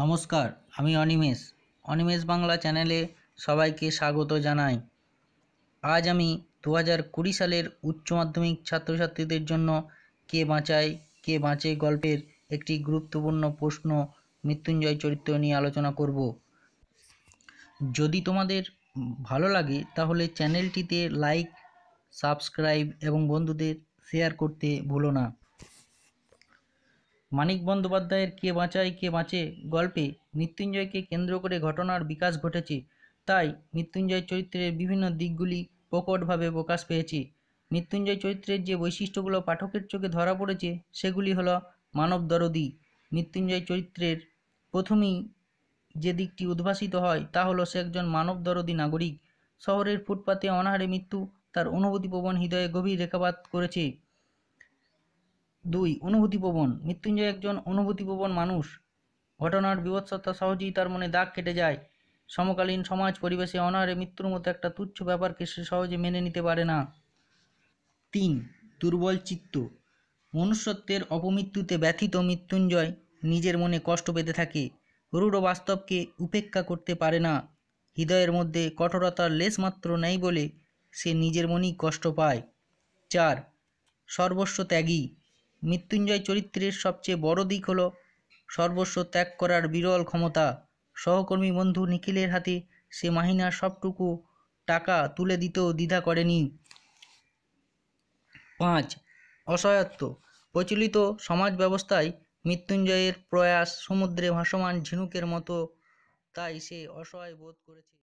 নমস্কার আমি অনিমেষ অনিমেষ বাংলা চ্যানেলে সবাইকে স্বাগত জানাই আজ আমি দু হাজার কুড়ি সালের উচ্চ মাধ্যমিক ছাত্রছাত্রীদের জন্য কে বাঁচায় কে বাঁচে গল্পের একটি গুরুত্বপূর্ণ প্রশ্ন মৃত্যুঞ্জয় চরিত্র নিয়ে আলোচনা করব যদি তোমাদের ভালো লাগে তাহলে চ্যানেলটিতে লাইক সাবস্ক্রাইব এবং বন্ধুদের শেয়ার করতে ভুলো না মানিক বন্দ্যোপাধ্যায়ের কে বাঁচায় কে বাঁচে গল্পে মৃত্যুঞ্জয়কে কেন্দ্র করে ঘটনার বিকাশ ঘটেছে তাই মৃত্যুঞ্জয় চরিত্রের বিভিন্ন দিকগুলি প্রকটভাবে প্রকাশ পেয়েছে মৃত্যুঞ্জয় চরিত্রের যে বৈশিষ্ট্যগুলো পাঠকের চোখে ধরা পড়েছে সেগুলি হলো মানব দরদি মৃত্যুঞ্জয় চরিত্রের প্রথমেই যে দিকটি উদ্ভাসিত হয় তা হলো সে একজন মানব দরদি নাগরিক শহরের ফুটপাতে অনাহারে মৃত্যু তার অনুভূতিপ্রবণ হৃদয়ে গভীর রেখাপাত করেছে দুই অনুভূতিপ্রবণ মৃত্যুঞ্জয় একজন অনুভূতিপ্রবণ মানুষ ঘটনার বিভৎসতা সহজেই তার মনে দাগ কেটে যায় সমকালীন সমাজ পরিবেশে অনারে মৃত্যুর মতো একটা তুচ্ছ ব্যাপারকে সে সহজে মেনে নিতে পারে না তিন দুর্বল চিত্ত মনুষ্যত্বের অপমৃত্যুতে ব্যথিত মৃত্যুঞ্জয় নিজের মনে কষ্ট পেতে থাকে রূঢ় বাস্তবকে উপেক্ষা করতে পারে না হৃদয়ের মধ্যে কঠোরতার লেশমাত্র নেই বলে সে নিজের মনেই কষ্ট পায় চার সর্বস্ব ত্যাগী মৃত্যুঞ্জয় চরিত্রের সবচেয়ে বড় দিক হল সর্বস্ব ত্যাগ করার বিরল ক্ষমতা সহকর্মী বন্ধু নিখিলের হাতে সে মাহিনার সবটুকু টাকা তুলে দিতেও দ্বিধা করেনি পাঁচ অসহায়ত্ব প্রচলিত সমাজ ব্যবস্থায় মৃত্যুঞ্জয়ের প্রয়াস সমুদ্রে ভাসমান ঝিনুকের মতো তাই সে অসহায় বোধ করেছে